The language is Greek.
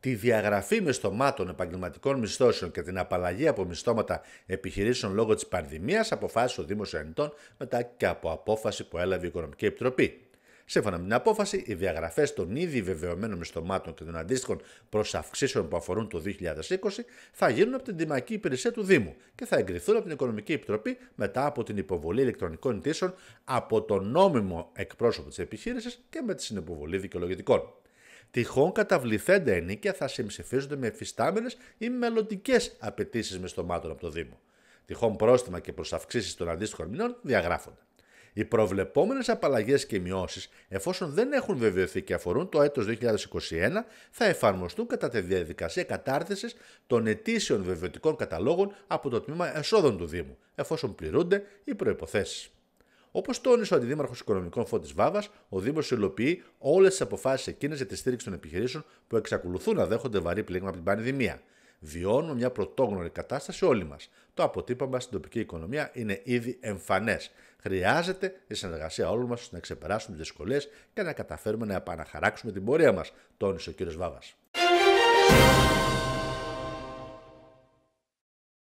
τη διαγραφή μισθωμάτων επαγγελματικών μισθώσεων και την απαλλαγή από μισθώματα επιχειρήσεων λόγω της πανδημίας αποφάσισε ο Δήμος Ιωαννητών μετά και από απόφαση που έλαβε η Οικονομική Επιτροπή. Σύμφωνα με την απόφαση, οι διαγραφές των ήδη βεβαιωμένων μισθωμάτων και των αντίστοιχων προσαυξήσεων που αφορούν το 2020 θα γίνουν από την Δημακή Υπηρεσία του Δήμου και θα εγκριθούν από την Οικονομική Επιτροπή μετά από την υποβολή ηλεκτρονικών ετήσεων, από τον νόμιμο εκπρόσωπο της επιχείρησης και με τη συνεποβολή δικαιολογητικών τυχόν καταβληθέντα ενίκια θα συμψηφίζονται με εφιστάμενες ή μελλοντικές απαιτήσεις μισθωμάτων από το Δήμο. Τυχόν πρόστιμα και αυξήσεις των αντίστοιχων μηνών διαγράφονται. Οι προβλεπόμενες απαλλαγές και μειώσεις, εφόσον δεν έχουν βεβαιωθεί και αφορούν το έτος 2021, θα εφαρμοστούν κατά τη διαδικασία κατάρτισης των ετήσιων βεβαιωτικών καταλόγων από το τμήμα εσόδων του Δήμου, εφόσον πληρούνται οι προποθέσει. Όπως τόνισε ο Αντιδήμαρχος Οικονομικών Φώτης Βάβας, ο Δήμος υλοποιεί όλες τις αποφάσεις εκείνες για τη στήριξη των επιχειρήσεων που εξακολουθούν να δέχονται βαρύ πλήγμα από την πανδημία. Βιώνουμε μια πρωτόγνωρη κατάσταση όλοι μας. Το αποτύπωμα στην τοπική οικονομία είναι ήδη εμφανές. Χρειάζεται η συνεργασία όλων μας ώστε να ξεπεράσουμε τις δυσκολίες και να καταφέρουμε να επαναχαράξουμε την πορεία μας, τόνισε ο κ. Βάβα.